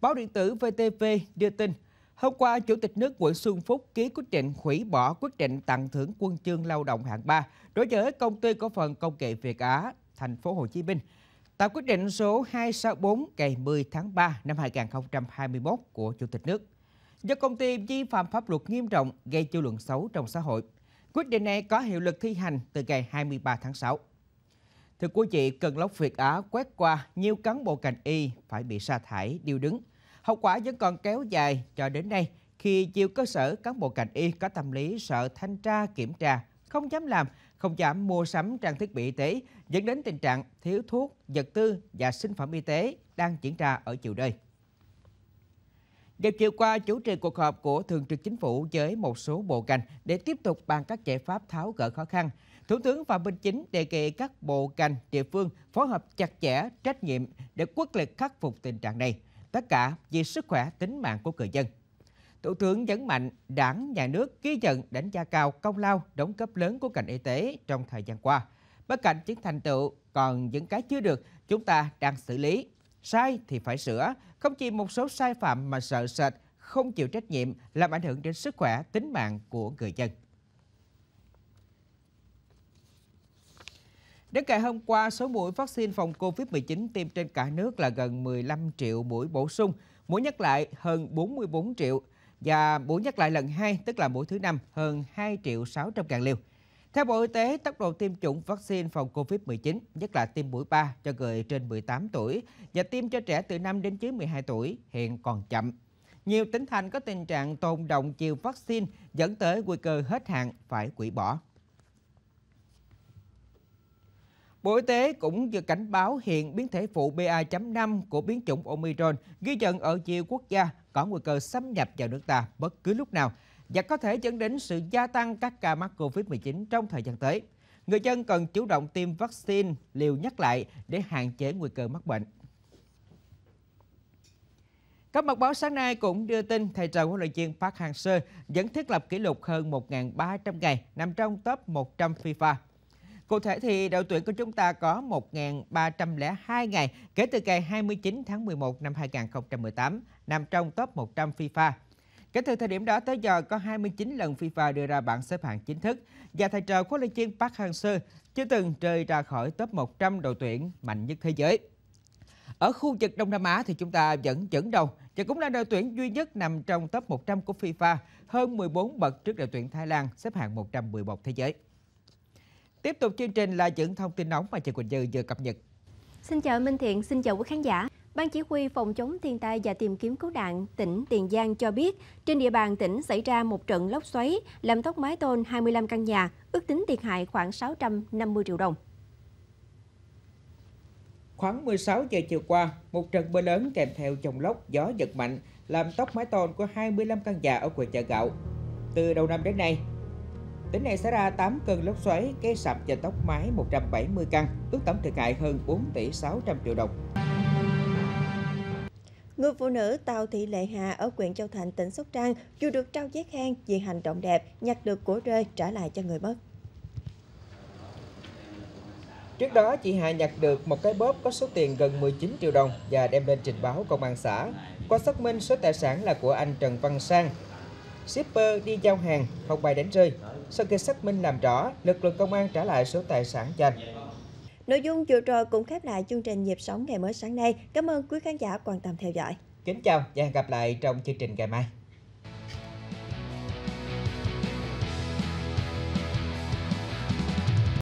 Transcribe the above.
Báo điện tử VTV đưa tin, hôm qua Chủ tịch nước Nguyễn Xuân Phúc ký quyết định hủy bỏ quyết định tặng thưởng quân chương lao động hạng 3 đối với công ty cổ phần công nghệ Việt Á, thành phố Hồ Chí Minh. Tại quyết định số 264 ngày 10 tháng 3 năm 2021 của Chủ tịch nước, do công ty vi phạm pháp luật nghiêm trọng gây dư luận xấu trong xã hội. Quyết định này có hiệu lực thi hành từ ngày 23 tháng 6. Thưa quý vị, cơn lốc Việt Á quét qua, nhiều cán bộ ngành y phải bị sa thải, điều đứng. Hậu quả vẫn còn kéo dài cho đến nay khi nhiều cơ sở cán bộ ngành y có tâm lý sợ thanh tra kiểm tra, không dám làm, không dám mua sắm trang thiết bị y tế, dẫn đến tình trạng thiếu thuốc, vật tư và sinh phẩm y tế đang diễn ra ở chiều đây. Điều chiều qua, chủ trì cuộc họp của Thường trực Chính phủ với một số bộ ngành để tiếp tục bàn các giải pháp tháo gỡ khó khăn. Thủ tướng Phạm Minh Chính đề nghị các bộ ngành địa phương phối hợp chặt chẽ, trách nhiệm để quyết liệt khắc phục tình trạng này, tất cả vì sức khỏe tính mạng của người dân. Thủ tướng nhấn mạnh đảng, nhà nước ghi nhận đánh giá cao công lao, đóng góp lớn của ngành y tế trong thời gian qua. Bất cạnh những thành tựu, còn những cái chưa được, chúng ta đang xử lý sai thì phải sửa, không chỉ một số sai phạm mà sợ sệt, không chịu trách nhiệm làm ảnh hưởng đến sức khỏe, tính mạng của người dân. Đến ngày hôm qua, số mũi vaccine phòng COVID-19 tiêm trên cả nước là gần 15 triệu mũi bổ sung, mũi nhắc lại hơn 44 triệu và mũi nhắc lại lần 2, tức là mũi thứ năm hơn 2 triệu 600 ngàn liều. Theo Bộ Y tế, tốc độ tiêm chủng vaccine phòng COVID-19, nhất là tiêm mũi 3 cho người trên 18 tuổi và tiêm cho trẻ từ 5 đến dưới 12 tuổi hiện còn chậm. Nhiều tỉnh thành có tình trạng tồn động chiều vaccine dẫn tới nguy cơ hết hạn phải quỷ bỏ. Bộ Y tế cũng vừa cảnh báo hiện biến thể phụ BA.5 của biến chủng Omicron ghi nhận ở nhiều quốc gia có nguy cơ xâm nhập vào nước ta bất cứ lúc nào – và có thể dẫn đến sự gia tăng các ca mắc COVID-19 trong thời gian tới. Người dân cần chủ động tiêm vaccine liều nhắc lại để hạn chế nguy cơ mắc bệnh. Các mặt báo sáng nay cũng đưa tin thầy trò huấn luyện viên Park Hang-seo vẫn thiết lập kỷ lục hơn 1.300 ngày nằm trong top 100 FIFA. Cụ thể thì đội tuyển của chúng ta có 1.302 ngày kể từ ngày 29 tháng 11 năm 2018 nằm trong top 100 FIFA. Kể từ thời điểm đó tới giờ có 29 lần FIFA đưa ra bảng xếp hạng chính thức và thầy trò huấn luyện viên Park Hang-seo chưa từng rời ra khỏi top 100 đội tuyển mạnh nhất thế giới. Ở khu vực Đông Nam Á thì chúng ta vẫn dẫn đầu và cũng là đội tuyển duy nhất nằm trong top 100 của FIFA, hơn 14 bậc trước đội tuyển Thái Lan xếp hạng 111 thế giới. Tiếp tục chương trình là những thông tin nóng mà chị Quỳnh Dư vừa cập nhật. Xin chào Minh Thiện, xin chào quý khán giả. Ban Chỉ huy Phòng chống thiên tai và tìm kiếm cứu nạn tỉnh Tiền Giang cho biết, trên địa bàn tỉnh xảy ra một trận lốc xoáy làm tốc mái tôn 25 căn nhà, ước tính thiệt hại khoảng 650 triệu đồng. Khoảng 16 giờ chiều qua, một trận mưa lớn kèm theo dòng lốc gió giật mạnh làm tốc mái tôn của 25 căn nhà ở quận Chợ Gạo. Từ đầu năm đến nay, Tỉnh này xảy ra 8 cơn lốc xoáy gây sập và tốc mái 170 căn, ước tổng thiệt hại hơn 4 tỷ 600 triệu đồng. Người phụ nữ Tào Thị Lệ Hà ở huyện Châu Thành, tỉnh Sóc Trăng dù được trao giấy khen vì hành động đẹp, nhặt được của rơi trả lại cho người mất. Trước đó, chị Hà nhặt được một cái bóp có số tiền gần 19 triệu đồng và đem lên trình báo công an xã. Qua xác minh, số tài sản là của anh Trần Văn Sang. Shipper đi giao hàng, không bay đánh rơi. Sau khi xác minh làm rõ, lực lượng công an trả lại số tài sản cho anh. Nội dung vừa rồi cũng khép lại chương trình nhịp sống ngày mới sáng nay. Cảm ơn quý khán giả quan tâm theo dõi. Kính chào và hẹn gặp lại trong chương trình ngày mai.